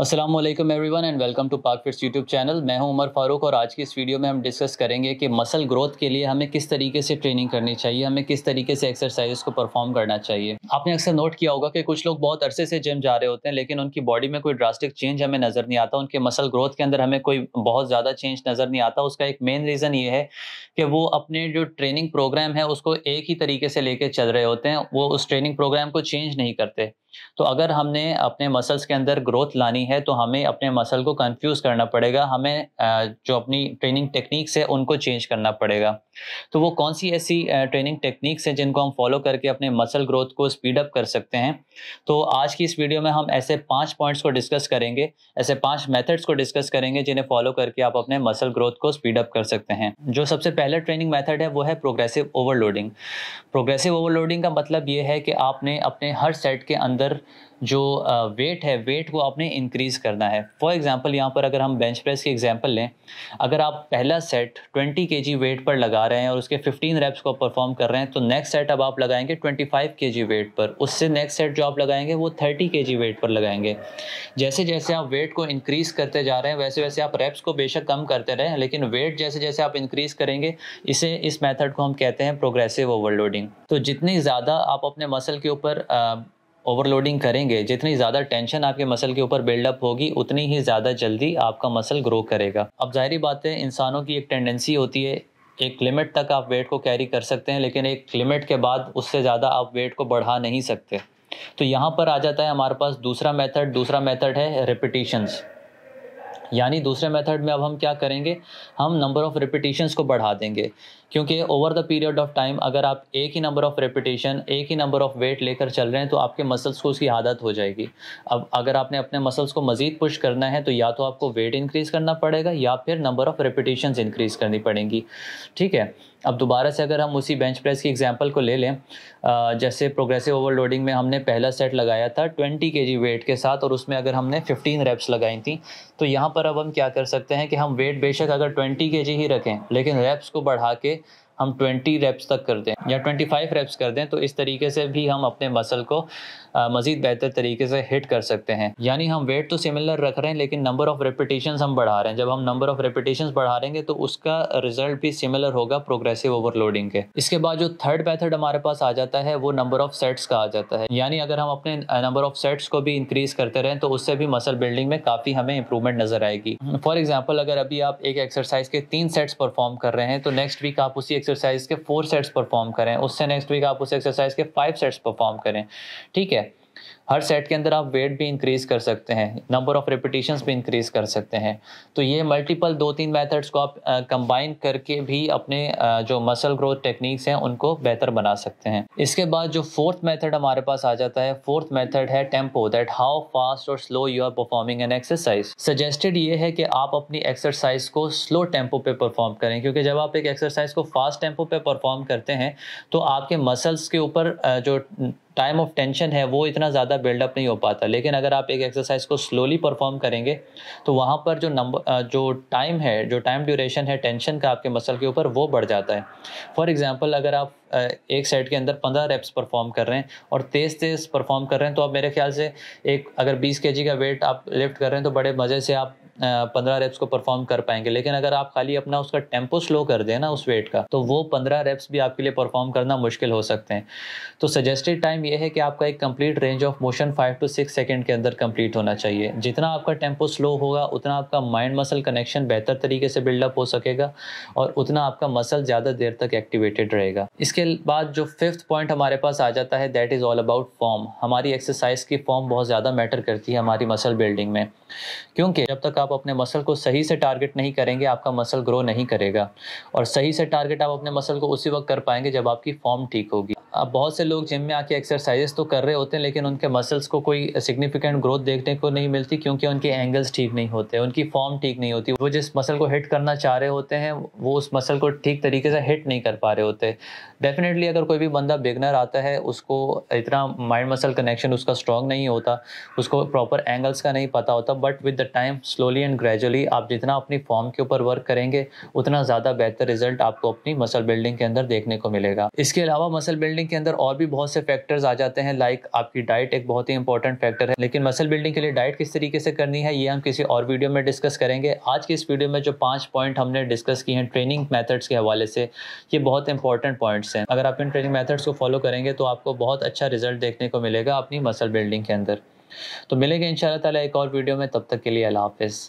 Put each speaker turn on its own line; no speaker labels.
असलम वन and welcome to Pak fits YouTube channel मैं हूं उमर फारूक और आज की इस वीडियो में हम डिस्कस करेंगे कि मसल ग्रोथ के लिए हमें किस तरीके से ट्रेनिंग करनी चाहिए हमें किस तरीके से एक्सरसाइज को परफॉर्म करना चाहिए आपने अक्सर नोट किया होगा कि कुछ लोग बहुत अरसे से जिम जा रहे होते हैं लेकिन उनकी बॉडी में कोई ड्रास्टिक चेंज हमें नज़र नहीं आता उनके मसल ग्रोथ के अंदर हमें कोई बहुत ज़्यादा चेंज नज़र नहीं आता उसका एक मेन रीज़न ये है कि वो अपने जो ट्रेनिंग प्रोग्राम है उसको एक ही तरीके से लेके चल रहे होते हैं वो उस ट्रेनिंग प्रोग्राम को चेंज नहीं करते तो अगर हमने अपने मसल्स के अंदर ग्रोथ लानी है तो हमें अपने मसल को कंफ्यूज करना पड़ेगा हमें जो अपनी ट्रेनिंग टेक्निक्स है उनको चेंज करना पड़ेगा तो वो कौन सी ऐसी ट्रेनिंग टेक्निक्स हैं जिनको हम फॉलो करके अपने मसल ग्रोथ को स्पीड अप कर सकते हैं तो आज की इस वीडियो में हम ऐसे पाँच पॉइंट्स को डिस्कस करेंगे ऐसे पाँच मेथड्स को डिस्कस करेंगे जिन्हें फॉलो करके आप अपने मसल ग्रोथ को स्पीड अप कर सकते हैं जो सबसे पहला ट्रेनिंग मैथड है वो है प्रोग्रेसिव ओवरलोडिंग प्रोग्रेसिव ओवरलोडिंग का मतलब ये है कि आपने अपने हर सेट के अंदर जो वेट है वेट को आपने इंक्रीज़ करना है फॉर एग्ज़ाम्पल यहाँ पर अगर हम बेंच प्रेस की एग्जांपल लें अगर आप पहला सेट 20 के वेट पर लगा रहे हैं और उसके 15 रेप्स को परफॉर्म कर रहे हैं तो नेक्स्ट सेट अब आप लगाएंगे 25 के वेट वेट पर उससे नेक्स्ट सेट जो आप लगाएंगे वो थर्टी के जी वेट पर लगाएंगे जैसे जैसे आप वेट को इंक्रीज करते जा रहे हैं वैसे वैसे आप रेप्स को बेशक कम करते रहें लेकिन वेट जैसे जैसे आप इंक्रीज करेंगे इसे इस मेथड को हम कहते हैं प्रोग्रेसिव ओवरलोडिंग तो जितनी ज़्यादा आप अपने मसल के ऊपर ओवरलोडिंग करेंगे जितनी ज़्यादा टेंशन आपके मसल के ऊपर बिल्डअप होगी उतनी ही ज़्यादा जल्दी आपका मसल ग्रो करेगा अब जाहिर बात है इंसानों की एक टेंडेंसी होती है एक लिमिट तक आप वेट को कैरी कर सकते हैं लेकिन एक लिमिट के बाद उससे ज़्यादा आप वेट को बढ़ा नहीं सकते तो यहाँ पर आ जाता है हमारे पास दूसरा मेथड दूसरा मेथड है रिपीटिशंस यानी दूसरे मेथड में अब हम क्या करेंगे हम नंबर ऑफ़ रिपीटिशंस को बढ़ा देंगे क्योंकि over the period of time अगर आप एक ही नंबर ऑफ रेपिटेशन एक ही नंबर ऑफ वेट लेकर चल रहे हैं तो आपके मसल्स को उसकी आदत हो जाएगी अब अगर आपने अपने मसल्स को मज़ीद पुश करना है तो या तो आपको वेट इंक्रीज़ करना पड़ेगा या फिर नंबर ऑफ़ रेपिटेशन इंक्रीज़ करनी पड़ेंगी ठीक है अब दोबारा से अगर हम उसी बेंच प्रेस की एग्जाम्पल को ले लें जैसे प्रोग्रेसिव ओवरलोडिंग में हमने पहला सेट लगाया था 20 के वेट के साथ और उसमें अगर हमने 15 रेप्स लगाई थी तो यहाँ पर अब हम क्या कर सकते हैं कि हम वेट बेशक अगर 20 के ही रखें लेकिन रेप्स को बढ़ा के हम 20 रेप्स तक कर दें या 25 रेप्स कर दें तो इस तरीके से भी हम अपने मसल को मज़ीद बेहतर तरीके से हिट कर सकते हैं यानी हम वेट तो सिमिलर रख रहे हैं लेकिन नंबर ऑफ़ रेपिटेशन हम बढ़ा रहे हैं जब हम नंबर ऑफ़ रेपिटेशन बढ़ा रहेंगे तो उसका रिजल्ट भी सिमिलर होगा प्रोग्रेसिव ओवरलोडिंग के इसके बाद जो थर्ड मैथड हमारे पास आ जाता है वो नंबर ऑफ़ सेट्स का आ जाता है यानी अगर हम अपने नंबर ऑफ़ सेट्स को भी इंक्रीज़ करते रहें तो उससे भी मसल बिल्डिंग में काफ़ी हमें इंप्रूवमेंट नज़र आएगी फॉर एग्जाम्पल अगर अभी आप एक एक्सरसाइज के तीन सेट्स परफॉर्म कर रहे हैं तो नेक्स्ट वीक आप उसी एक्सरसाइज के फोर सेट्स परफॉर्म करें उससे नेक्स्ट वीक आप उस एक्सरसाइज के फाइव सेट्स परफॉर्म करें ठीक है हर सेट के अंदर आप वेट भी इंक्रीज़ कर सकते हैं नंबर ऑफ़ रिपीटिशन भी इंक्रीज़ कर सकते हैं तो ये मल्टीपल दो तीन मैथड्स को आप कंबाइन करके भी अपने जो मसल ग्रोथ टेक्निक्स हैं उनको बेहतर बना सकते हैं इसके बाद जो फोर्थ मैथड हमारे पास आ जाता है फोर्थ मैथड है टेम्पो दैट हाउ फास्ट और slow you are performing an exercise suggested ये है कि आप अपनी एक्सरसाइज को स्लो टेम्पो पे परफॉर्म करें क्योंकि जब आप एक एक्सरसाइज को फास्ट टेम्पो पे परफॉर्म करते हैं तो आपके मसल्स के ऊपर जो टाइम ऑफ टेंशन है वो इतना ज़्यादा बिल्डअप नहीं हो पाता लेकिन अगर आप एक एक्सरसाइज को स्लोली परफॉर्म करेंगे तो वहाँ पर जो नंबर जो टाइम है जो टाइम ड्यूरेशन है टेंशन का आपके मसल के ऊपर वो बढ़ जाता है फॉर एग्ज़ाम्पल अगर आप एक सेट के अंदर पंद्रह रेप्स परफॉर्म कर रहे हैं और तेज़ तेज़ परफॉर्म कर रहे हैं तो आप मेरे ख्याल से एक अगर बीस के का वेट आप लिफ्ट कर रहे हैं तो बड़े मज़े से आप पंद्रह रेप्स को परफॉर्म कर पाएंगे लेकिन अगर आप खाली अपना उसका टेम्पो स्लो कर दें ना उस वेट का तो वो पंद्रह रेप्स भी आपके लिए परफॉर्म करना मुश्किल हो सकते हैं तो सजेस्टेड टाइम ये है कि आपका एक complete range of motion five to six second के अंदर कंप्लीट होना चाहिए जितना आपका टेम्पो स्लो होगा उतना आपका माइंड मसल कनेक्शन बेहतर तरीके से बिल्डअप हो सकेगा और उतना आपका मसल ज़्यादा देर तक एक्टिवेटेड रहेगा इसके बाद जो फिफ्थ पॉइंट हमारे पास आ जाता है that is all about form हमारी एक्सरसाइज की फॉर्म बहुत ज़्यादा मैटर करती है हमारी मसल बिल्डिंग में क्योंकि जब तक आप अपने मसल को सही से टारगेट नहीं करेंगे आपका मसल ग्रो नहीं करेगा और सही से टारगेट आप अपने मसल को उसी वक्त कर पाएंगे जब आपकी फॉर्म ठीक होगी अब बहुत से लोग जिम में आके एक्सरसाइजेस तो कर रहे होते हैं लेकिन उनके मसल्स को कोई सिग्निफिकेंट ग्रोथ देखने को नहीं मिलती क्योंकि उनके एंगल्स ठीक नहीं होते उनकी फॉर्म ठीक नहीं होती वो जिस मसल को हिट करना चाह रहे होते हैं वो उस मसल को ठीक तरीके से हिट नहीं कर पा रहे होते डेफिनेटली अगर कोई भी बंदा बिगनर आता है उसको इतना माइंड मसल कनेक्शन उसका स्ट्रॉन्ग नहीं होता उसको प्रॉपर एंगल्स का नहीं पता होता but with the time slowly and gradually आप जितना अपनी फॉर्म के ऊपर वर्क करेंगे उतना ज़्यादा बेहतर रिजल्ट आपको अपनी मसल बिल्डिंग के अंदर देखने को मिलेगा इसके अलावा मसल बिल्डिंग बिल्डिंग के अंदर और भी बहुत से फैक्टर्स आ जाते हैं लाइक आपकी डाइट एक बहुत ही इंपॉर्टेंट फैक्टर है लेकिन मसल बिल्डिंग के लिए डाइट किस तरीके से करनी है ये हम किसी और वीडियो में डिस्कस करेंगे आज की इस वीडियो में जो पाँच पॉइंट हमने डिस्कस किए हैं ट्रेनिंग मैथड्स के हवाले से ये बहुत इंपॉर्टेंट पॉइंट्स हैं अगर आप इन ट्रेनिंग मैथड्स को फॉलो करेंगे तो आपको बहुत अच्छा रिजल्ट देखने को मिलेगा अपनी मसल बिल्डिंग के अंदर तो मिलेंगे इन ताला एक और वीडियो में तब तक के लिए अल्लाह हाफिज़